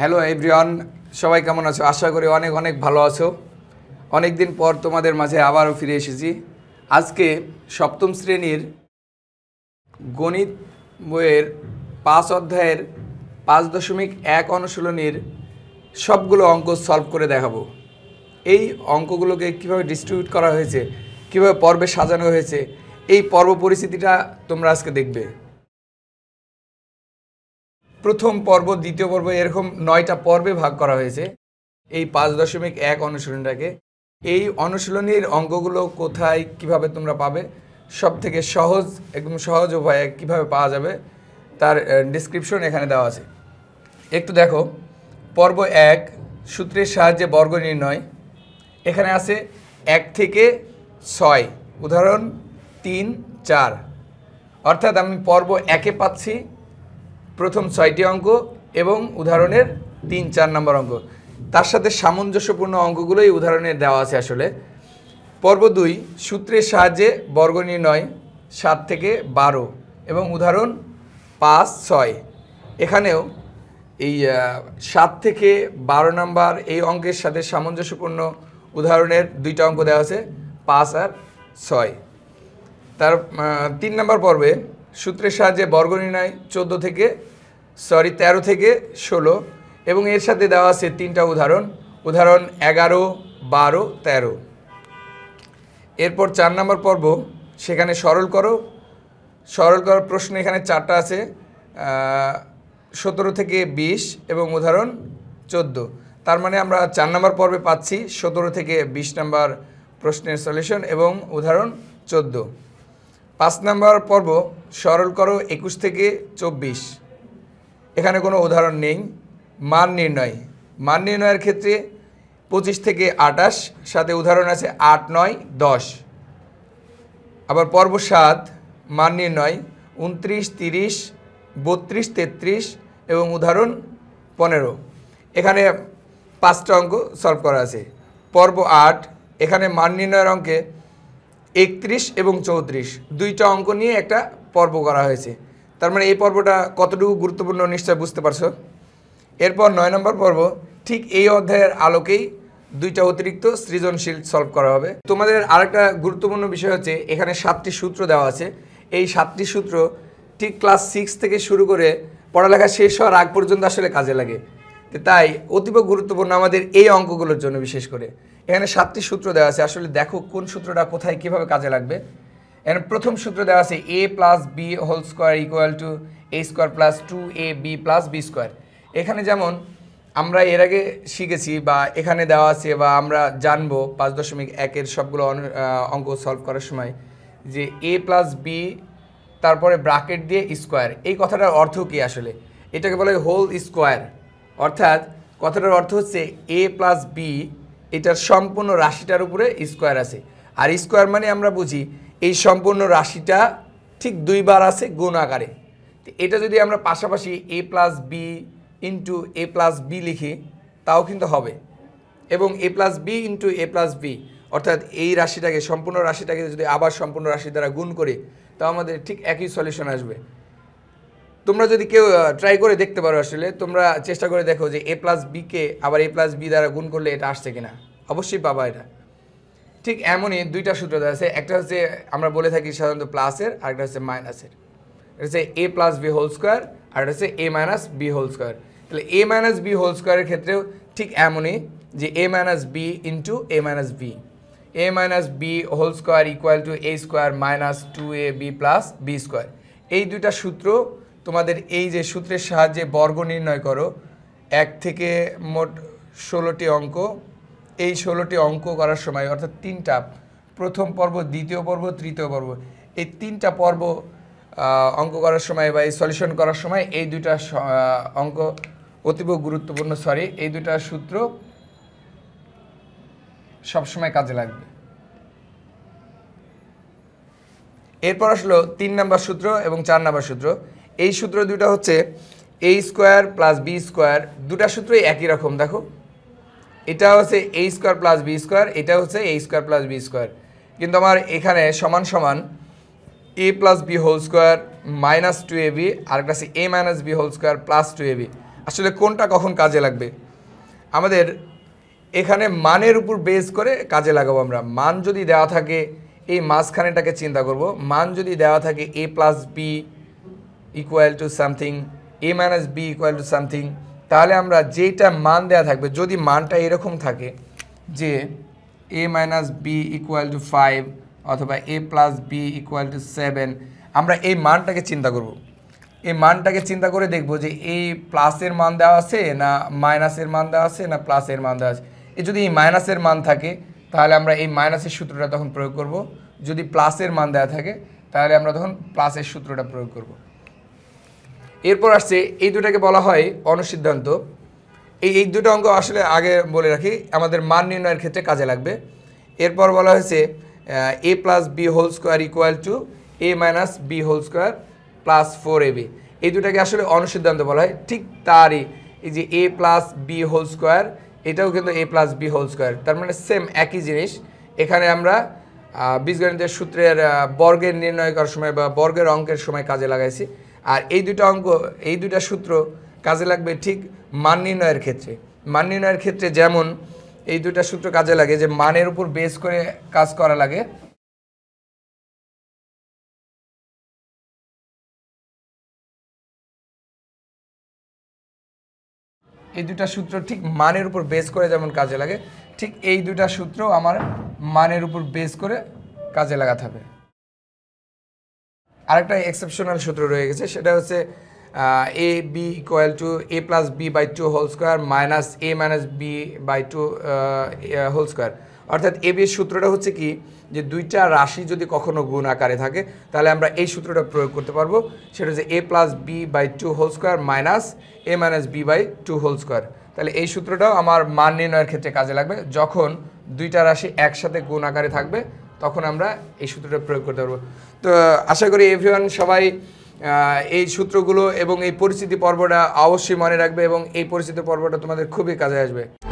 hello everyone সবাই কেমন আছো আশা করি অনেক অনেক ভালো আছো অনেক দিন পর তোমাদের মাঝে আবারও ফিরে এসেছি আজকে সপ্তম শ্রেণীর গণিত বইয়ের পাঁচ অধ্যায়ের পাঁচ দশমিক এক অনুশীলনীর সবগুলো অঙ্ক সলভ করে দেখাবো এই অঙ্কগুলোকে কিভাবে ডিস্ট্রিবিউট করা হয়েছে কিভাবে পর্বে সাজানো হয়েছে এই পর্ব পরিস্থিতিটা তোমরা আজকে দেখবে প্রথম পর্ব দ্বিতীয় পর্ব এরকম নয়টা পর্বে ভাগ করা হয়েছে এই পাঁচ দশমিক এক অনুশীলনটাকে এই অনুশীলনীর অঙ্গগুলো কোথায় কিভাবে তোমরা পাবে সব থেকে সহজ একদম সহজ উপায়ে কিভাবে পাওয়া যাবে তার ডিসক্রিপশন এখানে দেওয়া আছে একটু দেখো পর্ব এক সূত্রের সাহায্যে বর্গ নির্ণয় এখানে আছে এক থেকে ছয় উদাহরণ তিন চার অর্থাৎ আমি পর্ব একে পাচ্ছি প্রথম ছয়টি অঙ্ক এবং উদাহরণের তিন চার নম্বর অঙ্ক তার সাথে সামঞ্জস্যপূর্ণ অঙ্কগুলোই উদাহরণে দেওয়া আছে আসলে পর্ব দুই সূত্রের সাহায্যে বর্গ নির্ণয় সাত থেকে বারো এবং উদাহরণ পাঁচ ছয় এখানেও এই সাত থেকে বারো নাম্বার এই অঙ্কের সাথে সামঞ্জস্যপূর্ণ উদাহরণের দুইটা অঙ্ক দেওয়া আছে পাঁচ আর ছয় তার তিন নম্বর পর্বে সূত্রের সাহায্যে বর্গ নির্ণয় চোদ্দো থেকে সরি ১৩ থেকে ১৬ এবং এর সাথে দেওয়া আছে তিনটা উদাহরণ উদাহরণ এগারো বারো ১৩ এরপর চার নম্বর পর্ব সেখানে সরল করো সরল করার প্রশ্ন এখানে চারটা আছে সতেরো থেকে ২০ এবং উদাহরণ ১৪ তার মানে আমরা চার নম্বর পর্বে পাচ্ছি সতেরো থেকে ২০ নম্বর প্রশ্নের সলিউশন এবং উদাহরণ ১৪ পাঁচ নাম্বার পর্ব সরল করো একুশ থেকে চব্বিশ এখানে কোনো উদাহরণ নেই মান নির্ণয় মান নির্ণয়ের ক্ষেত্রে পঁচিশ থেকে আটাশ সাথে উদাহরণ আছে আট নয় দশ আবার পর্ব সাত মান নির্ণয় উনত্রিশ তিরিশ বত্রিশ তেত্রিশ এবং উদাহরণ পনেরো এখানে পাঁচটা অঙ্ক সলভ করা আছে পর্ব আট এখানে মান নির্ণয়ের অঙ্কে একত্রিশ এবং চৌত্রিশ দুইটা অঙ্ক নিয়ে একটা পর্ব করা হয়েছে তার মানে এই পর্বটা কতটুকু গুরুত্বপূর্ণ নিশ্চয় বুঝতে পারছো এরপর নয় নম্বর পর্ব ঠিক এই অধ্যায়ের আলোকেই দুইটা অতিরিক্ত সৃজনশীল সলভ করা হবে তোমাদের আরেকটা গুরুত্বপূর্ণ বিষয় হচ্ছে এখানে সাতটি সূত্র দেওয়া আছে এই সাতটি সূত্র ঠিক ক্লাস সিক্স থেকে শুরু করে পড়ালেখা শেষ হওয়ার আগ পর্যন্ত আসলে কাজে লাগে তাই অতীব গুরুত্বপূর্ণ আমাদের এই অঙ্কগুলোর জন্য বিশেষ করে এখানে সাতটি সূত্র দেওয়া আছে আসলে দেখো কোন সূত্রটা কোথায় কীভাবে কাজে লাগবে এখানে প্রথম সূত্র দেওয়া আছে A plus B whole square equal to A square plus two A B plus B square এখানে যেমন আমরা এর আগে শিখেছি বা এখানে দেওয়া আছে বা আমরা জানবো পাঁচ দশমিক একের সবগুলো অঙ্ক সলভ করার সময় যে এ প্লাস বি তারপরে ব্রাকেট দিয়ে স্কোয়ার এই কথাটার অর্থ কী আসলে এটাকে বলে হোল স্কোয়ার অর্থাৎ কথাটার অর্থ হচ্ছে এ প্লাস বি এটার সম্পূর্ণ রাশিটার উপরে স্কোয়ার আছে আর স্কোয়ার মানে আমরা বুঝি এই সম্পূর্ণ রাশিটা ঠিক দুইবার আছে গুণ আকারে এটা যদি আমরা পাশাপাশি A plus B into A plus B লিখি তাও কিন্তু হবে এবং A plus B into A plus B অর্থাৎ এই রাশিটাকে সম্পূর্ণ রাশিটাকে যদি আবার সম্পূর্ণ রাশি দ্বারা গুণ করি তাও আমাদের ঠিক একই সলিউশন আসবে তোমরা যদি কেউ ট্রাই করে দেখতে পারো আসলে তোমরা চেষ্টা করে দেখো যে এ প্লাস বিকে আবার এ প্লাস বি দ্বারা গুণ করলে এটা আসছে কিনা অবশ্যই পাবা এটা ঠিক এমনই দুইটা সূত্র দেওয়া আছে একটা হচ্ছে আমরা বলে থাকি সাধারণত প্লাসের আর একটা হচ্ছে মাইনাসের এটা হচ্ছে A plus B whole square আর এটা হচ্ছে A minus B whole square তাহলে এ মাইনাস বি হোল স্কোয়ারের ক্ষেত্রেও ঠিক এমনই যে A minus B into A minus B A minus B whole square equal to A square minus two A B plus B square এই দুইটা সূত্র তোমাদের এই যে সূত্রের সাহায্যে বর্গ নির্ণয় করো এক থেকে মোট ষোলোটি অঙ্ক এই ষোলোটি অঙ্ক করার সময় অর্থাৎ তিনটা প্রথম পর্ব দ্বিতীয় পর্ব তৃতীয় পর্ব এই তিনটা পর্ব অঙ্ক করার সময় বা এই সলিউশন করার সময় এই দুইটা অঙ্ক অতীব গুরুত্বপূর্ণ সরি এই দুইটা সূত্র সবসময় কাজে লাগবে এরপর আসলো তিন নাম্বার সূত্র এবং চার নাম্বার সূত্র এই সূত্র দুটো হচ্ছে A square plus B square দুটা সূত্রই একই রকম দেখো এটা হচ্ছে A square plus B square এটা হচ্ছে A square plus B square কিন্তু আমার এখানে সমান সমান A plus B whole square minus two A B আর একটা আছে A minus B whole square plus two A B আসলে কোনটা কখন কাজে লাগবে আমাদের এখানে মানের উপর বেস করে কাজে লাগাবো আমরা মান যদি দেওয়া থাকে এই মাঝখানেটাকে চিন্তা করব মান যদি দেওয়া থাকে A plus B equal to something A minus B equal to something তাহলে আমরা যেটা মান দেয়া থাকবে যদি মানটা এরকম থাকে যে A minus B equal to five অথবা A plus B equal to seven আমরা এই মানটাকে চিন্তা করব এই মানটাকে চিন্তা করে দেখব যে এই প্লাসের মান দেওয়া আছে না মাইনাসের মান দেওয়া আছে না প্লাসের মান দেওয়া আছে এ যদি এই মাইনাসের মান থাকে তাহলে আমরা এই মাইনাসের সূত্রটা তখন প্রয়োগ করব যদি প্লাসের মান দেওয়া থাকে তাহলে আমরা তখন প্লাসের সূত্রটা প্রয়োগ করব এরপর আসছে এই দুটাকে বলা হয় অনুসিদ্ধান্ত এই এই দুটো অঙ্ক আসলে আগে বলে রাখি আমাদের মান নির্ণয়ের ক্ষেত্রে কাজে লাগবে এরপর বলা হয়েছে A plus B whole square equal to A minus B whole square plus four A B এই দুটাকে আসলে অনুসিদ্ধান্ত বলা হয় ঠিক তারই এই যে A plus B whole square এটাও কিন্তু A plus B whole square তার মানে সেম একই জিনিস এখানে আমরা বীজগণিতের সূত্রের বর্গের নির্ণয় করার সময় বা বর্গের অঙ্কের সময় কাজে লাগাইছি আর এই দুটো অঙ্ক এই দুটা সূত্র কাজে লাগবে ঠিক মান নির্ণয়ের ক্ষেত্রে মান নির্ণয়ের ক্ষেত্রে যেমন এই দুটা সূত্র কাজে লাগে যে মানের উপর বেস করে কাজ করা লাগে এই দুটা সূত্র ঠিক মানের উপর বেস করে যেমন কাজে লাগে ঠিক এই দুটা সূত্র আমার মানের উপর বেস করে কাজে লাগাতে হবে আরেকটা এক্সেপশনাল সূত্র রয়ে গেছে সেটা হচ্ছে A B equal to A plus B by two whole square minus A minus B by two whole square অর্থাৎ এ বির সূত্রটা হচ্ছে কি যে দুইটা রাশি যদি কখনো গুণ আকারে থাকে তাহলে আমরা এই সূত্রটা প্রয়োগ করতে পারবো সেটা হচ্ছে A plus B by two whole square minus A minus B by two whole square তাহলে এই সূত্রটাও আমার মান নির্ণয়ের ক্ষেত্রে কাজে লাগবে যখন দুইটা রাশি একসাথে গুণ আকারে থাকবে তখন আমরা এই সূত্রটা প্রয়োগ করতে পারবো তো আশা করি এভরিওয়ান সবাই এই সূত্রগুলো এবং এই পরিস্থিতি পর্বটা অবশ্যই মনে রাখবে এবং এই পরিস্থিতি পর্বটা তোমাদের খুবই কাজে আসবে